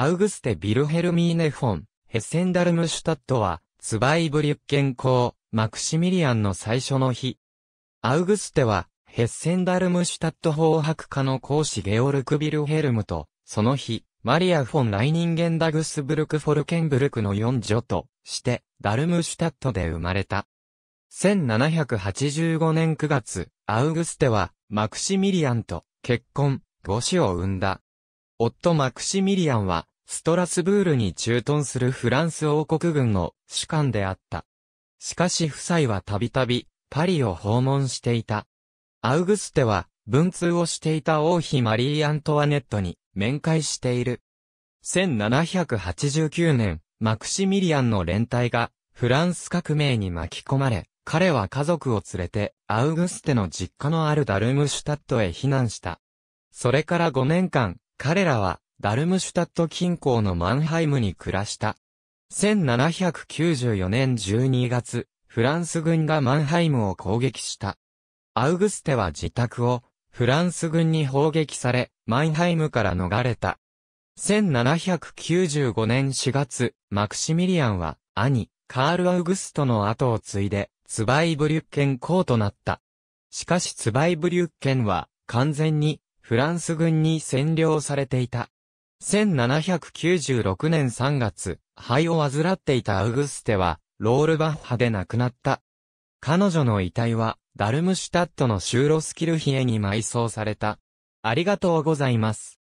アウグステ・ビルヘルミーネ・フォン、ヘッセンダルムシュタットは、ツバイブリュッケン公、マクシミリアンの最初の日。アウグステは、ヘッセンダルムシュタット法博家の公子ゲオルク・ビルヘルムと、その日、マリア・フォン・ライニンゲン・ダグスブルク・フォルケンブルクの四女として、ダルムシュタットで生まれた。1785年9月、アウグステは、マクシミリアンと結婚、5子を産んだ。夫マクシミリアンは、ストラスブールに駐屯するフランス王国軍の主官であった。しかし夫妻はたびたび、パリを訪問していた。アウグステは、文通をしていた王妃マリー・アントワネットに面会している。1789年、マクシミリアンの連帯がフランス革命に巻き込まれ、彼は家族を連れてアウグステの実家のあるダルムシュタットへ避難した。それから5年間、彼らは、ダルムシュタット近郊のマンハイムに暮らした。1794年12月、フランス軍がマンハイムを攻撃した。アウグステは自宅を、フランス軍に砲撃され、マンハイムから逃れた。1795年4月、マクシミリアンは、兄、カール・アウグストの後を継いで、ツバイブリュッケン公となった。しかしツバイブリュッケンは、完全に、フランス軍に占領されていた。1796年3月、肺を患っていたアウグステは、ロールバッハで亡くなった。彼女の遺体は、ダルムシュタットのシューロスキルヒエに埋葬された。ありがとうございます。